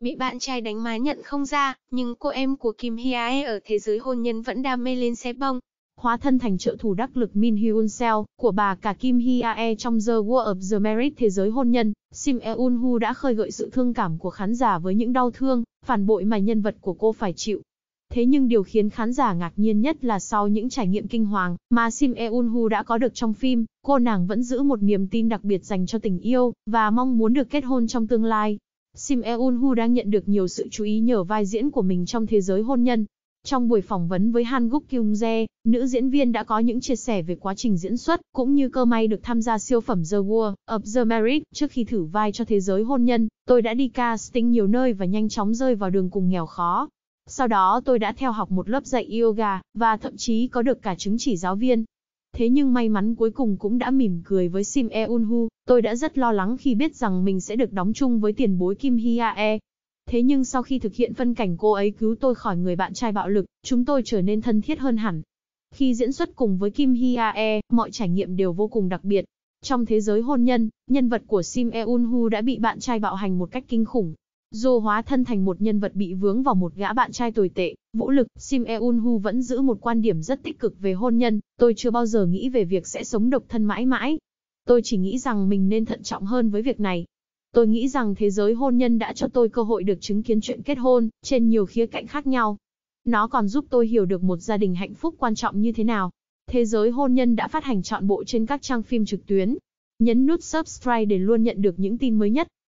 Bị bạn trai đánh má nhận không ra, nhưng cô em của Kim Hyae ở thế giới hôn nhân vẫn đam mê lên xe bông. Hóa thân thành trợ thủ đắc lực Min Hyun Seo của bà cả Kim Hyae trong The War of the Merit thế giới hôn nhân, Sim Eun Hu đã khơi gợi sự thương cảm của khán giả với những đau thương, phản bội mà nhân vật của cô phải chịu. Thế nhưng điều khiến khán giả ngạc nhiên nhất là sau những trải nghiệm kinh hoàng mà Sim Eun Hu đã có được trong phim, cô nàng vẫn giữ một niềm tin đặc biệt dành cho tình yêu và mong muốn được kết hôn trong tương lai. Sim Eun Hu đang nhận được nhiều sự chú ý nhờ vai diễn của mình trong thế giới hôn nhân. Trong buổi phỏng vấn với Han Guk Kyung Jae, nữ diễn viên đã có những chia sẻ về quá trình diễn xuất, cũng như cơ may được tham gia siêu phẩm The War of the Married trước khi thử vai cho thế giới hôn nhân. Tôi đã đi casting nhiều nơi và nhanh chóng rơi vào đường cùng nghèo khó. Sau đó tôi đã theo học một lớp dạy yoga, và thậm chí có được cả chứng chỉ giáo viên. Thế nhưng may mắn cuối cùng cũng đã mỉm cười với Sim Eun Hu, Tôi đã rất lo lắng khi biết rằng mình sẽ được đóng chung với tiền bối Kim Hyae. E. Thế nhưng sau khi thực hiện phân cảnh cô ấy cứu tôi khỏi người bạn trai bạo lực, chúng tôi trở nên thân thiết hơn hẳn. Khi diễn xuất cùng với Kim Hyae, e, mọi trải nghiệm đều vô cùng đặc biệt. Trong thế giới hôn nhân, nhân vật của Sim Eun Hu đã bị bạn trai bạo hành một cách kinh khủng. Dù hóa thân thành một nhân vật bị vướng vào một gã bạn trai tồi tệ, vũ lực, Sim Eun Hu vẫn giữ một quan điểm rất tích cực về hôn nhân, tôi chưa bao giờ nghĩ về việc sẽ sống độc thân mãi mãi. Tôi chỉ nghĩ rằng mình nên thận trọng hơn với việc này. Tôi nghĩ rằng thế giới hôn nhân đã cho tôi cơ hội được chứng kiến chuyện kết hôn, trên nhiều khía cạnh khác nhau. Nó còn giúp tôi hiểu được một gia đình hạnh phúc quan trọng như thế nào. Thế giới hôn nhân đã phát hành trọn bộ trên các trang phim trực tuyến. Nhấn nút subscribe để luôn nhận được những tin mới nhất.